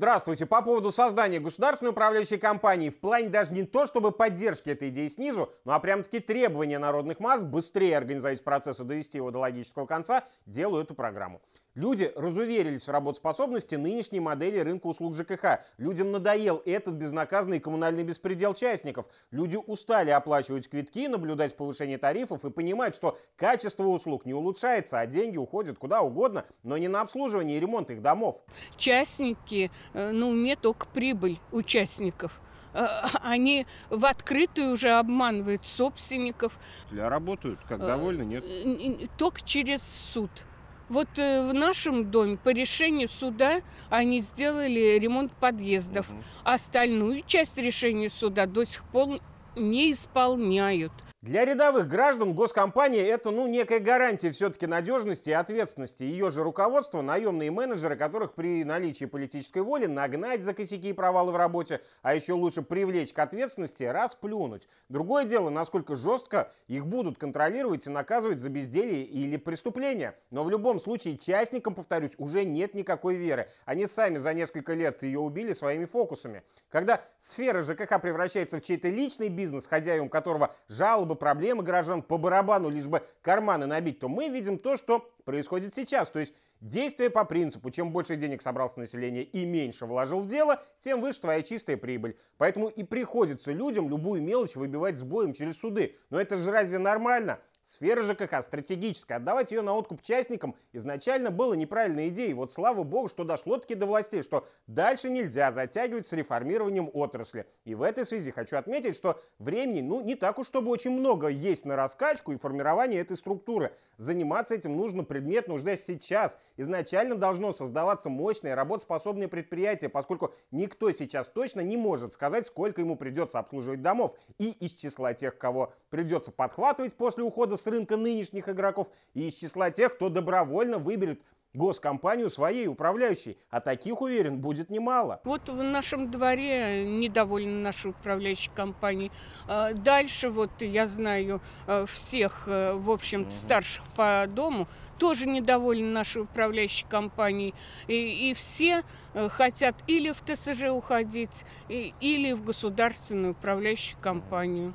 Здравствуйте. По поводу создания государственной управляющей компании, в плане даже не то, чтобы поддержки этой идеи снизу, ну а прям-таки требования народных масс быстрее организовать процесс и довести его до логического конца, делаю эту программу. Люди разуверились в работоспособности нынешней модели рынка услуг ЖКХ. Людям надоел этот безнаказанный коммунальный беспредел частников. Люди устали оплачивать квитки, наблюдать повышение тарифов и понимать, что качество услуг не улучшается, а деньги уходят куда угодно, но не на обслуживание и ремонт их домов. Частники ну уме только прибыль участников. Э, они в открытую уже обманывают собственников. А работают как э, довольны, нет? Только через суд. Вот в нашем доме по решению суда они сделали ремонт подъездов. Угу. Остальную часть решения суда до сих пор не исполняют. Для рядовых граждан госкомпания – это ну, некая гарантия все-таки надежности и ответственности. Ее же руководство, наемные менеджеры, которых при наличии политической воли нагнать за косяки и провалы в работе, а еще лучше привлечь к ответственности, расплюнуть. Другое дело, насколько жестко их будут контролировать и наказывать за безделье или преступление. Но в любом случае частникам, повторюсь, уже нет никакой веры. Они сами за несколько лет ее убили своими фокусами. Когда сфера ЖКХ превращается в чей-то личный бизнес, хозяевам которого жалобы бы проблемы граждан по барабану, лишь бы карманы набить, то мы видим то, что происходит сейчас. То есть действие по принципу, чем больше денег собрался население и меньше вложил в дело, тем выше твоя чистая прибыль. Поэтому и приходится людям любую мелочь выбивать с боем через суды. Но это же разве нормально? Сфера ЖКХ стратегическая, отдавать ее на откуп частникам изначально было неправильной идеей. Вот слава богу, что дошло таки до властей, что дальше нельзя затягивать с реформированием отрасли. И в этой связи хочу отметить, что времени, ну, не так уж, чтобы очень много есть на раскачку и формирование этой структуры. Заниматься этим нужно предметно уже сейчас. Изначально должно создаваться мощное работоспособное предприятие, поскольку никто сейчас точно не может сказать, сколько ему придется обслуживать домов. И из числа тех, кого придется подхватывать после ухода ухода с рынка нынешних игроков и из числа тех, кто добровольно выберет госкомпанию своей управляющей. А таких, уверен, будет немало. Вот в нашем дворе недовольны наши управляющие компании. А, дальше вот я знаю а, всех, а, в общем-то, старших по дому, тоже недовольны наши управляющие компании, И, и все хотят или в ТСЖ уходить, и, или в государственную управляющую компанию.